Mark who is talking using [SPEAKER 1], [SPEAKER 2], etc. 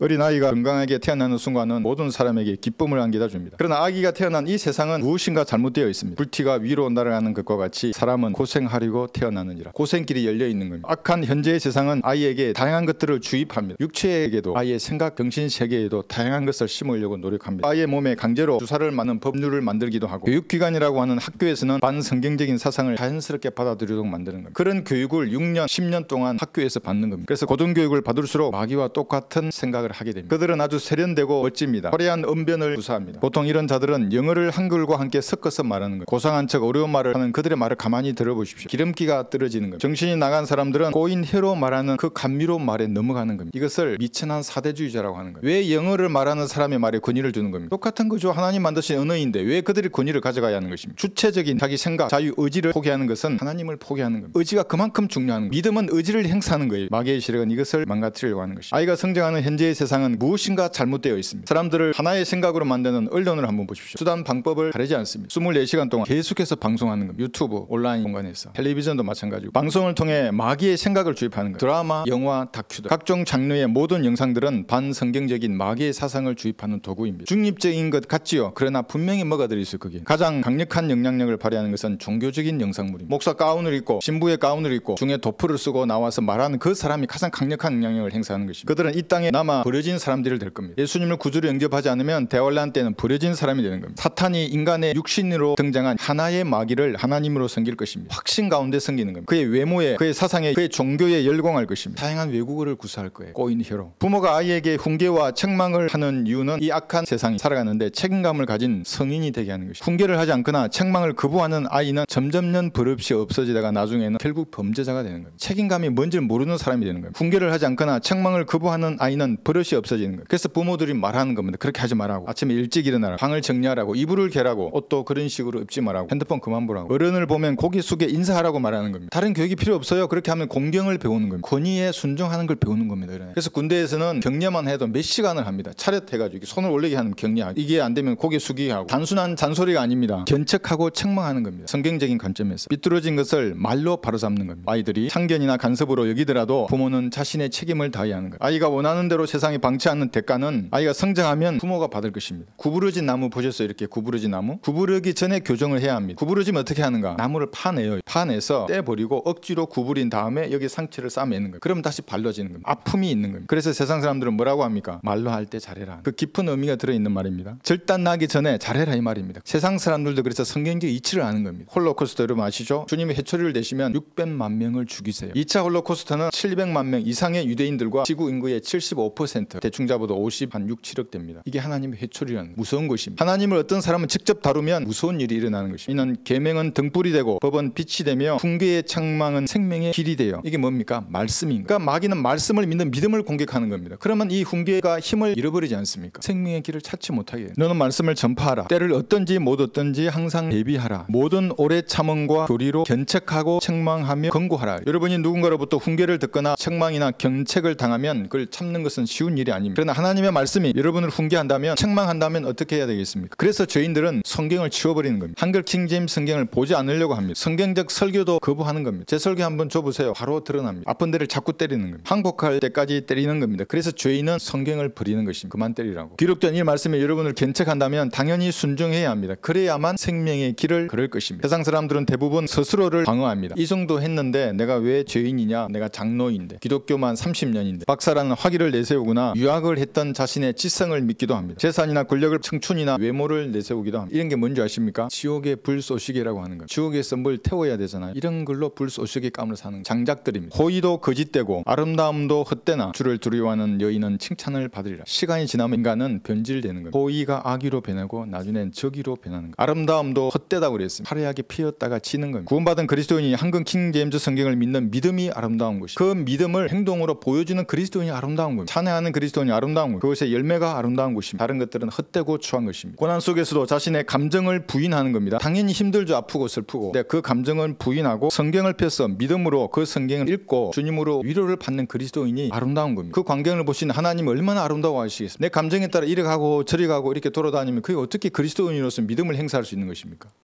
[SPEAKER 1] 어린아이가 건강하게 태어나는 순간은 모든 사람에게 기쁨을 안겨다 줍니다. 그러나 아기가 태어난 이 세상은 무엇인가 잘못되어 있습니다. 불티가 위로 날아가는 것과 같이 사람은 고생하려고 태어나느니라. 고생길이 열려 있는 겁니다. 악한 현재의 세상은 아이에게 다양한 것들을 주입합니다. 육체에게도 아이의 생각, 정신 세계에도 다양한 것을 심으려고 노력합니다. 아이의 몸에 강제로 주사를 맞는 법률을 만들기도 하고 교육기관이라고 하는 학교에서는 반성경적인 사상을 자연스럽게 받아들이도록 만드는 겁니다. 그런 교육을 6년, 10년 동안 학교에서 받는 겁니다. 그래서 고등교육을 받을수록 마귀와 똑같은 생각 생각을 하게 됩니다. 그들은 아주 세련되고 멋집니다. 화려한 언변을 구사합니다. 보통 이런 자들은 영어를 한글과 함께 섞어서 말하는 것, 고상한 척 어려운 말을 하는 그들의 말을 가만히 들어보십시오. 기름기가 떨어지는 겁니다. 정신이 나간 사람들은 꼬인 해로 말하는 그 감미로운 말에 넘어가는 겁니다. 이것을 미천한 사대주의자라고 하는 거예요. 왜 영어를 말하는 사람의 말에 권위를 주는 겁니까? 똑같은 거죠. 하나님 만드신 언어인데 왜 그들이 권위를 가져가야 하는 것입니까? 주체적인 자기 생각, 자유 의지를 포기하는 것은 하나님을 포기하는 겁니다. 의지가 그만큼 중요한 겁니다. 믿음은 의지를 행사하는 거예요. 마귀의 시력은 이것을 망가뜨리려고 하는 것입니다. 아이가 성장하는 현재의 현 세상은 무엇인가 잘못되어 있습니다. 사람들을 하나의 생각으로 만드는 언론을 한번 보십시오. 수단 방법을 가리지 않습니다. 24시간 동안 계속해서 방송하는 겁니다. 유튜브, 온라인 공간에서, 텔레비전도 마찬가지고 방송을 통해 마귀의 생각을 주입하는 거예요. 드라마, 영화, 다큐들, 각종 장르의 모든 영상들은 반성경적인 마귀의 사상을 주입하는 도구입니다. 중립적인 것 같지요. 그러나 분명히 뭐가 들어있을 거기에 가장 강력한 영향력을 발휘하는 것은 종교적인 영상물입니다. 목사 가운을 입고 신부의 가운을 입고 중에 도프를 쓰고 나와서 말하는 그 사람이 가장 강력한 영향력을 행사하는 것입니다. 그들은 이 땅에 남아 버려진 사람들을될 겁니다. 예수님을 구주로 영접하지 않으면 대월란 때는 버려진 사람이 되는 겁니다. 사탄이 인간의 육신으로 등장한 하나의 마귀를 하나님으로 섬길 것입니다. 확신 가운데 섬기는 겁니다. 그의 외모에, 그의 사상에, 그의 종교에 열광할 것입니다. 다양한 외국어를 구사할 거예요. 꼬인 혀로. 부모가 아이에게 훈계와 책망을 하는 이유는 이 악한 세상이 살아가는데 책임감을 가진 성인이 되게 하는 것입니다. 훈계를 하지 않거나 책망을 거부하는 아이는 점점년 버릇이 없어지다가 나중에는 결국 범죄자가 되는 겁니다. 책임감이 뭔지를 모르는 사람이 되는 겁니다. 훈계를 하지 않거나 책망을 거부하는 아이는 버 버릇이 없어지는 거예요. 그래서 부모들이 말하는 겁니다. 그렇게 하지 말라고. 아침에 일찍 일어나라. 방을 정리하라고. 이불을 개라고. 옷도 그런 식으로 입지 말라고. 핸드폰 그만 보라고. 어른을 보면 고기 숙에 인사하라고 말하는 겁니다. 다른 교육이 필요 없어요. 그렇게 하면 공경을 배우는 겁니다. 권위에 순종하는 걸 배우는 겁니다. 이런. 그래서 군대에서는 격려만 해도 몇 시간을 합니다. 차렷해가지고 손을 올리게 하는 격려 이게 안 되면 고개 숙이하고. 단순한 잔소리가 아닙니다. 견책하고 책망하는 겁니다. 성경적인 관점에서. 삐뚤어진 것을 말로 바로잡는 겁니다. 아이들이 참견이나 간섭으로 여기더라도 부모는 자신의 책임을 다해야 하는 거예요. 아이가 원하는 대로 세상 세상이 방치하는 대가는 아이가 성장하면 부모가 받을 것입니다. 구부러진 나무 보셨어요? 이렇게 구부러진 나무? 구부러기 전에 교정을 해야 합니다. 구부러지면 어떻게 하는가? 나무를 파내요. 파내서 떼버리고 억지로 구부린 다음에 여기 상체를 싸매는 거예요. 그럼 다시 발라지는 겁니다. 아픔이 있는 겁니다. 그래서 세상 사람들은 뭐라고 합니까? 말로 할 때 잘해라. 그 깊은 의미가 들어있는 말입니다. 절단 나기 전에 잘해라 이 말입니다. 세상 사람들도 그래서 성경적 이치를 아는 겁니다. 홀로코스터 여러분 아시죠? 주님이 해초리를 내시면 600만 명을 죽이세요. 2차 홀로코스터는 700만 명 이상의 유대인들과 지구 인구의 75% 5 대충 잡아도 50한 6, 7억 됩니다. 이게 하나님의 해초리라는 무서운 것입니다. 하나님을 어떤 사람은 직접 다루면 무서운 일이 일어나는 것입니다. 이는 계명은 등불이 되고 법은 빛이 되며 훈계의 창망은 생명의 길이 돼요. 이게 뭡니까? 말씀인가? 그러니까 마귀는 말씀을 믿는 믿음을 공격하는 겁니다. 그러면 이 훈계가 힘을 잃어버리지 않습니까? 생명의 길을 찾지 못하게. 해요. 너는 말씀을 전파하라. 때를 어떤지 못 어떤지 항상 대비하라. 모든 오래 참음과 교리로 견책하고 책망하며 권고하라 여러분이 누군가로부터 훈계를 듣거나 책망이나 견책을 당하면 그걸 참는 것은 쉬운 쉬운 일이 아닙니다. 그러나 하나님의 말씀이 여러분을 훈계한다면 책망한다면 어떻게 해야 되겠습니까? 그래서 죄인들은 성경을 치워버리는 겁니다. 한글 킹제임 성경을 보지 않으려고 합니다. 성경적 설교도 거부하는 겁니다. 제 설교 한번 줘보세요. 바로 드러납니다. 아픈 데를 자꾸 때리는 겁니다. 항복할 때까지 때리는 겁니다. 그래서 죄인은 성경을 버리는 것입니다. 그만 때리라고. 기록된 이 말씀에 여러분을 견책한다면 당연히 순종해야 합니다. 그래야만 생명의 길을 걸을 것입니다. 세상 사람들은 대부분 스스로를 방어합니다. 이 정도 했는데 내가 왜 죄인이냐? 내가 장로인데 기독교만 30년인데 박사라는 화기를 내세우고 누구나 유학을 했던 자신의 지성을 믿기도 합니다. 재산이나 권력을 청춘이나 외모를 내세우기도 합니다. 이런 게 뭔지 아십니까? 지옥의 불쏘시개라고 하는 거. 지옥에서 뭘 태워야 되잖아요. 이런 걸로 불쏘시개 깜을 사는 장작들입니다. 호의도 거짓되고 아름다움도 헛되나 주를 두려워하는 여인은 칭찬을 받으리라. 시간이 지나면 인간은 변질되는 거예요. 호의가 악의로 변하고 나중엔 적의로 변하는 거예요. 아름다움도 헛되다고 그랬습니다. 화려하게 피었다가 지는 겁니다. 구원받은 그리스도인이 한글 킹제임즈 성경을 믿는 믿음이 아름다운 것이죠. 그 믿음을 행동으로 보여주는 그리스도인이 아름다운 겁니다. 찬 하는 그리스도인이 아름다운 것 그것의 열매가 아름다운 것입니다. 다른 것들은 헛되고 추한 것입니다. 고난 속에서도 자신의 감정을 부인하는 겁니다. 당연히 힘들죠. 아프고 슬프고. 근데 그 감정을 부인하고 성경을 펴서 믿음으로 그 성경을 읽고 주님으로 위로를 받는 그리스도인이 아름다운 겁니다. 그 광경을 보신 하나님 얼마나 아름다워하시겠습니까? 내 감정에 따라 이래 가고 저리 가고 이렇게 돌아다니면 그게 어떻게 그리스도인으로서 믿음을 행사할 수 있는 것입니까?